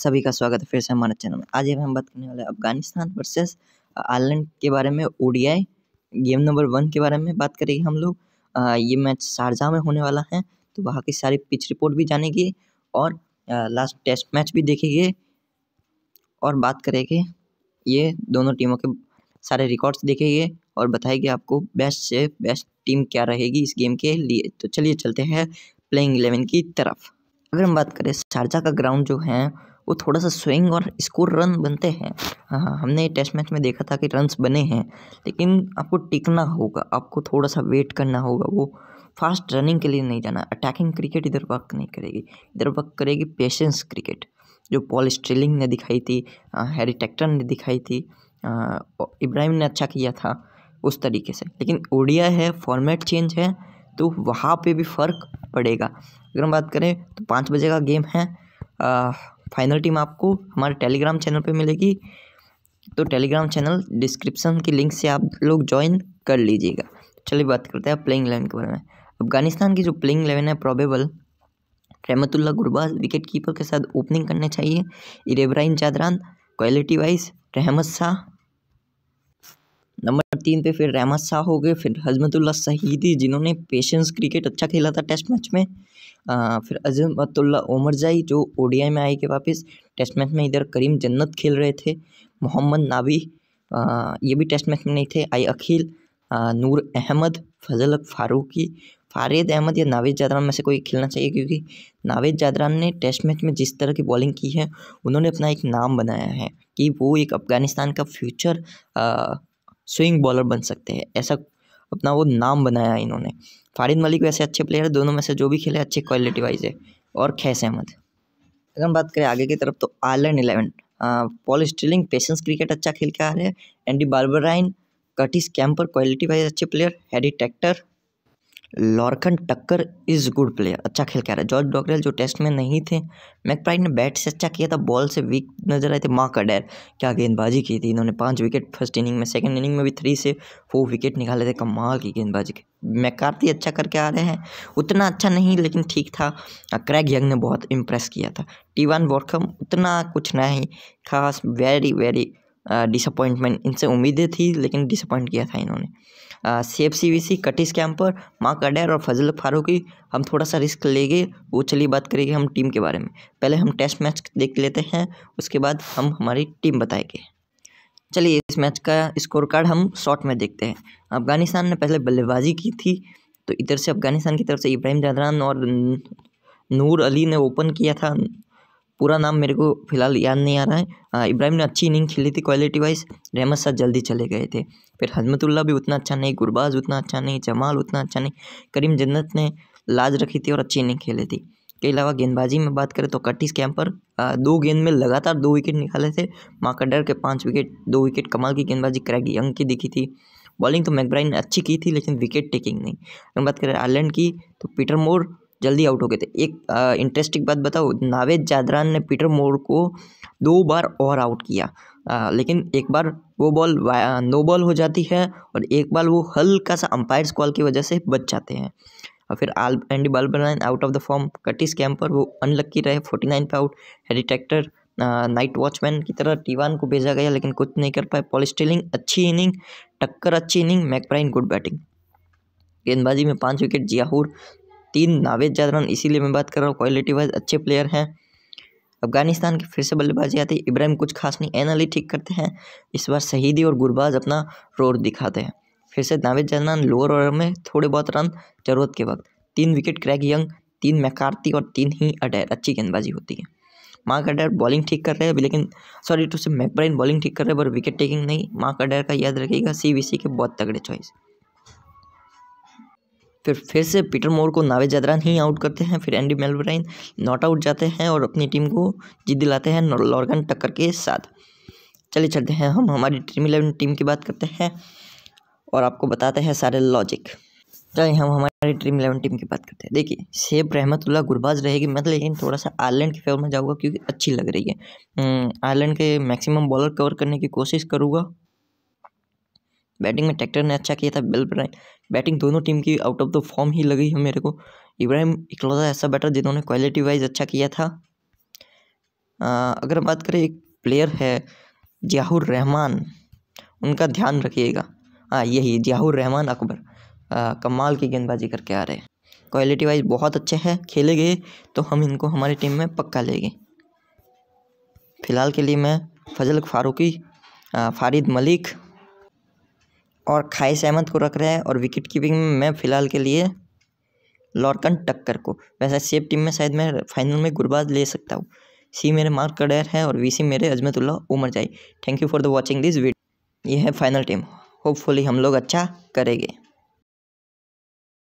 सभी का स्वागत है फिर से हमारे चैनल में आज हम बात करने वाले अफगानिस्तान वर्सेस आयरलैंड के बारे में ओडीआई गेम नंबर वन के बारे में बात करेंगे हम लोग ये मैच शारजा में होने वाला है तो वहाँ की सारी पिच रिपोर्ट भी जानेंगे और लास्ट टेस्ट मैच भी देखेंगे और बात करेंगे ये दोनों टीमों के सारे रिकॉर्ड्स देखेंगे और बताएंगे आपको बेस्ट से बेस्ट टीम क्या रहेगी इस गेम के लिए तो चलिए चलते हैं प्लेइंग एलेवन की तरफ अगर हम बात करें शारजा का ग्राउंड जो है वो थोड़ा सा स्विंग और स्कोर रन बनते हैं हाँ हमने टेस्ट मैच में देखा था कि रन्स बने हैं लेकिन आपको टिकना होगा आपको थोड़ा सा वेट करना होगा वो फास्ट रनिंग के लिए नहीं जाना अटैकिंग क्रिकेट इधर वर्क नहीं करेगी इधर वर्क करेगी पेशेंस क्रिकेट जो पॉल स्ट्रेलिंग ने दिखाई थी हैरी हाँ, टेक्टर ने दिखाई थी इब्राहिम हाँ, ने अच्छा किया था उस तरीके से लेकिन ओडिया है फॉर्मेट चेंज है तो वहाँ पे भी फ़र्क पड़ेगा अगर हम बात करें तो पाँच बजे का गेम है आ, हाँ, फाइनल टीम आपको हमारे टेलीग्राम चैनल पे मिलेगी तो टेलीग्राम चैनल डिस्क्रिप्शन की लिंक से आप लोग ज्वाइन कर लीजिएगा चलिए बात करते हैं प्लेइंग इलेवन के बारे में अफगानिस्तान की जो प्लेइंग इलेवन है probable Rahmatullah Gurbaz wicket keeper के साथ ओपनिंग करने चाहिए इरेब्राहिम जादरान क्वालिटी वाइज रहमत शाह नंबर तीन पे फिर रहमत शाह हो गए फिर हजमतुल्ला शहीदी जिन्होंने पेशेंस क्रिकेट अच्छा खेला था टेस्ट मैच में आ, फिर अजमतुल्ला ओमरजाई जो ओडीआई में आए के वापस टेस्ट मैच में इधर करीम जन्नत खेल रहे थे मोहम्मद नाबी ये भी टेस्ट मैच में नहीं थे आई अखिल नूर अहमद फजल फारूकी फारेद अहमद या नावेद जादरान में से कोई खेलना चाहिए क्योंकि नावेद जादरान ने टेस्ट मैच में जिस तरह की बॉलिंग की है उन्होंने अपना एक नाम बनाया है कि वो एक अफ़गानिस्तान का फ्यूचर स्विंग बॉलर बन सकते हैं ऐसा अपना वो नाम बनाया इन्होंने फारिद मलिक वैसे अच्छे प्लेयर है दोनों में से जो भी खेले अच्छे क्वालिटी वाइज है और खैस अहमद अगर हम बात करें आगे की तरफ तो Ireland eleven Paul Stirling patience cricket अच्छा खेल के आ रहे हैं Andy Balbirnie Curtis Campher quality wise अच्छे player Harry Tector Lorcan Tucker is good player अच्छा खेल के रहा है जॉर्ज डॉगरेल जो टेस्ट में नहीं थे मैकप्राइड ने बैट से अच्छा किया था बॉल से वीक नजर आए थे माँ का डैर क्या गेंदबाजी की थी इन्होंने पांच विकेट फर्स्ट इनिंग में सेकंड इनिंग में भी थ्री से फोर विकेट निकाले थे कमाल की गेंदबाजी की मैकार्थी अच्छा करके आ रहे हैं उतना अच्छा नहीं लेकिन ठीक था क्रैग यंग ने बहुत इंप्रेस किया था टीवान वॉर्कम उतना कुछ नहीं खास वेरी वेरी डिसअपॉइंटमेंट इनसे उम्मीदें थी लेकिन डिसअपॉइंट किया था इन्होंने C F C V C Curtis Campher Mark Adair और फजल फारूकी हम थोड़ा सा रिस्क लेंगे वो चलिए बात करेंगे हम टीम के बारे में पहले हम टेस्ट मैच देख लेते हैं उसके बाद हम हमारी टीम बताएंगे चलिए इस मैच का स्कोर कार्ड हम शॉर्ट में देखते हैं अफगानिस्तान ने पहले बल्लेबाजी की थी तो इधर से अफगानिस्तान की तरफ से इब्राहिम जादरान और नूर अली ने ओपन किया था पूरा नाम मेरे को फिलहाल याद नहीं आ रहा है इब्राहिम ने अच्छी इनिंग खेली थी क्वालिटी वाइज रहमत शाह जल्दी चले गए थे फिर हजमतुल्ला भी उतना अच्छा नहीं गुरबाज उतना अच्छा नहीं जमाल उतना अच्छा नहीं करीम जन्नत ने लाज रखी थी और अच्छी इनिंग खेली थी के अलावा गेंदबाजी में बात करें तो कटिस कैंपर दो गेंद में लगातार दो विकेट निकाले थे माकडर के पाँच विकेट दो विकेट कमाल की गेंदबाजी क्रैग यंग की दिखी थी बॉलिंग तो मैकब्राइन ने अच्छी की थी लेकिन विकेट टेकिंग नहीं अगर बात करें आयरलैंड की तो पीटर मोर जल्दी आउट हो गए थे एक इंटरेस्टिंग बात बताओ नावेद जादरान ने पीटर मोर को दो बार और आउट किया आ, लेकिन एक बार वो बॉल नो बॉल हो जाती है और एक बार वो हल्का सा अंपायर कॉल की वजह से बच जाते हैं और फिर all Andy Balbirnie out of the form Curtis पर वो अनलक्की रहे फोर्टी नाइन पे out Harry Tector night watchman की तरह टीवान को भेजा गया लेकिन कुछ नहीं कर पाए पॉल अच्छी इनिंग टक्कर अच्छी इनिंग मैकब्राइन गुड बैटिंग गेंदबाजी में पाँच विकेट जियाहूर तीन नावेद जादरान इसीलिए मैं बात कर रहा हूँ क्वालिटी वाइज अच्छे प्लेयर हैं अफगानिस्तान के फिर से बल्लेबाजी आती है इब्राहिम कुछ खास नहीं एन अली ठीक करते हैं इस बार शहीदी और गुरबाज अपना रोड दिखाते हैं फिर से नावेद जादरान लोअर ओवर में थोड़े बहुत रन जरूरत के वक्त तीन विकेट क्रैक यंग तीन मैकार्ती और तीन ही अडेर अच्छी गेंदबाजी होती है मार्क अडेर बॉलिंग ठीक कर रहे हैं लेकिन sorry to say McBrine bowling ठीक कर रहे हैं पर विकेट टेकिंग नहीं मार्क अडेर का याद रखिएगा सी के बहुत तगड़े चॉइस फिर फिर से पीटर मोर को नावे जदरान ही आउट करते हैं फिर एंडी मेलब्राइन नॉट आउट जाते हैं और अपनी टीम को जीत दिलाते हैं लॉर्गन टक्कर के साथ चलिए चलते हैं हम हमारी ट्रीम इलेवन टीम की बात करते हैं और आपको बताते हैं सारे लॉजिक चलिए हम हमारी ट्रीम इलेवन टीम की बात करते हैं देखिए सेब रहमतुल्ला गुरबाज रहेगी मैं तो लेकिन थोड़ा सा आयरलैंड के फेवर में जाऊँगा क्योंकि अच्छी लग रही है आयरलैंड हम्म, के मैक्सिमम बॉलर कवर करने की कोशिश करूँगा बैटिंग में ट्रैक्टर ने अच्छा किया था बिल ब्राइन बैटिंग दोनों टीम की आउट ऑफ द फॉर्म ही लगी है मेरे को इब्राहिम इकलौता ऐसा बैटर जिन्होंने क्वालिटी वाइज अच्छा किया था आ, अगर बात करें एक प्लेयर है जियाहुर रहमान उनका ध्यान रखिएगा हाँ यही जियाहुर रहमान अकबर आ, कमाल की गेंदबाजी करके आ रहे हैं क्वालिटी वाइज बहुत अच्छे हैं खेले गए तो हम इनको हमारी टीम में पक्का लेंगे फ़िलहाल के लिए मैं फजल फारूकी फारिद मलिक और खाई सहमत को रख रहे हैं और विकेट कीपिंग में मैं फ़िलहाल के लिए लॉर्कन टक्कर को वैसे सेफ टीम में शायद मैं फाइनल में गुरबाज ले सकता हूँ सी मेरे मार्क कडेर है और वीसी मेरे Azmatullah Omarzai thank you for the watching this video ये है फाइनल टीम होपफुली हम लोग अच्छा करेंगे